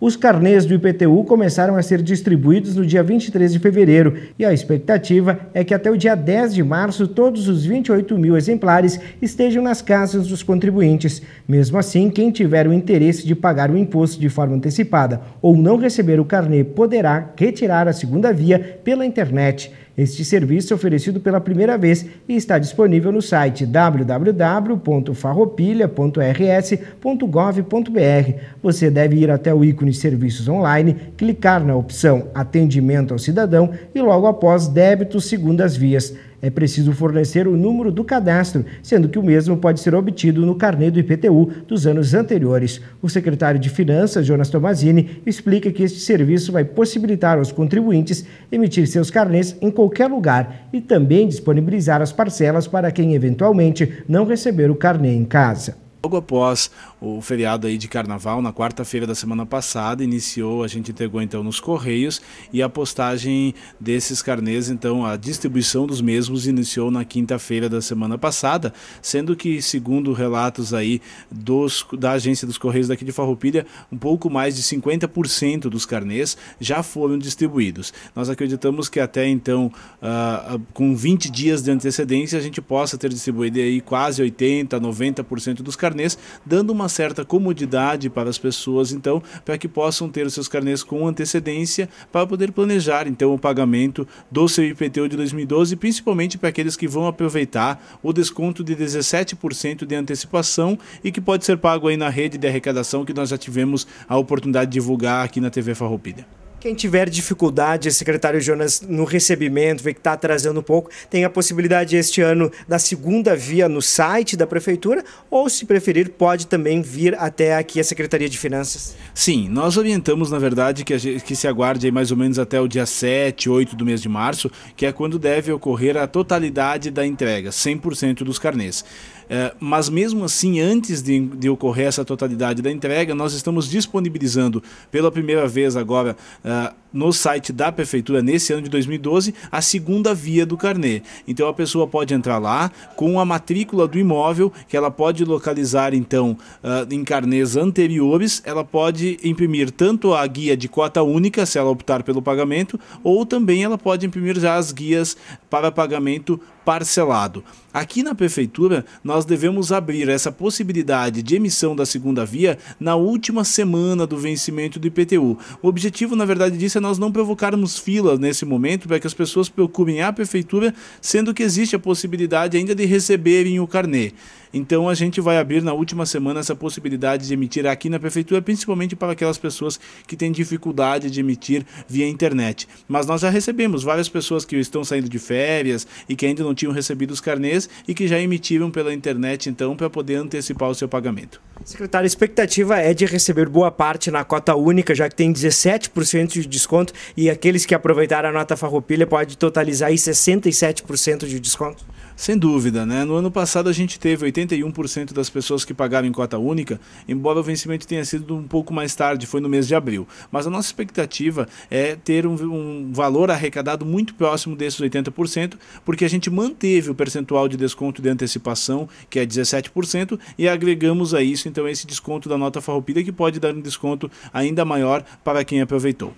Os carnês do IPTU começaram a ser distribuídos no dia 23 de fevereiro e a expectativa é que até o dia 10 de março todos os 28 mil exemplares estejam nas casas dos contribuintes. Mesmo assim, quem tiver o interesse de pagar o imposto de forma antecipada ou não receber o carnê poderá retirar a segunda via pela internet. Este serviço é oferecido pela primeira vez e está disponível no site www.farroupilha.rs.gov.br. Você deve ir até o ícone Serviços Online, clicar na opção Atendimento ao Cidadão e logo após Débitos Segundas Vias é preciso fornecer o número do cadastro, sendo que o mesmo pode ser obtido no carnê do IPTU dos anos anteriores. O secretário de Finanças, Jonas Tomazini, explica que este serviço vai possibilitar aos contribuintes emitir seus carnês em qualquer lugar e também disponibilizar as parcelas para quem eventualmente não receber o carnê em casa. Logo após o feriado aí de carnaval, na quarta-feira da semana passada, iniciou, a gente entregou então nos Correios e a postagem desses carnês, então a distribuição dos mesmos iniciou na quinta-feira da semana passada, sendo que, segundo relatos aí dos, da agência dos Correios daqui de Farroupilha, um pouco mais de 50% dos carnês já foram distribuídos. Nós acreditamos que até então, uh, com 20 dias de antecedência, a gente possa ter distribuído aí quase 80%, 90% dos carnês carnês, dando uma certa comodidade para as pessoas, então, para que possam ter os seus carnês com antecedência para poder planejar, então, o pagamento do seu IPTU de 2012, principalmente para aqueles que vão aproveitar o desconto de 17% de antecipação e que pode ser pago aí na rede de arrecadação que nós já tivemos a oportunidade de divulgar aqui na TV Farroupilha. Quem tiver dificuldade, secretário Jonas, no recebimento, vê que está atrasando um pouco, tem a possibilidade este ano da segunda via no site da Prefeitura, ou, se preferir, pode também vir até aqui a Secretaria de Finanças? Sim, nós orientamos, na verdade, que, gente, que se aguarde mais ou menos até o dia 7, 8 do mês de março, que é quando deve ocorrer a totalidade da entrega, 100% dos carnês. É, mas mesmo assim, antes de, de ocorrer essa totalidade da entrega, nós estamos disponibilizando pela primeira vez agora ah, no site da prefeitura nesse ano de 2012 a segunda via do carnet. Então a pessoa pode entrar lá com a matrícula do imóvel que ela pode localizar então uh, em carnês anteriores, ela pode imprimir tanto a guia de cota única se ela optar pelo pagamento ou também ela pode imprimir já as guias para pagamento parcelado. Aqui na prefeitura, nós devemos abrir essa possibilidade de emissão da segunda via na última semana do vencimento do IPTU. O objetivo, na verdade, disso é nós não provocarmos filas nesse momento para que as pessoas procurem a prefeitura, sendo que existe a possibilidade ainda de receberem o carnê. Então a gente vai abrir na última semana essa possibilidade de emitir aqui na prefeitura, principalmente para aquelas pessoas que têm dificuldade de emitir via internet. Mas nós já recebemos várias pessoas que estão saindo de férias e que ainda não tinham recebido os carnês e que já emitiram pela internet, então, para poder antecipar o seu pagamento. Secretário, a expectativa é de receber boa parte na cota única, já que tem 17% de desconto e aqueles que aproveitaram a nota farroupilha pode totalizar aí 67% de desconto? Sem dúvida, né? No ano passado a gente teve 81% das pessoas que pagaram em cota única, embora o vencimento tenha sido um pouco mais tarde, foi no mês de abril. Mas a nossa expectativa é ter um, um valor arrecadado muito próximo desses 80%, porque a gente manteve o percentual de desconto de antecipação, que é 17%, e agregamos a isso então esse desconto da nota farroupilha que pode dar um desconto ainda maior para quem aproveitou.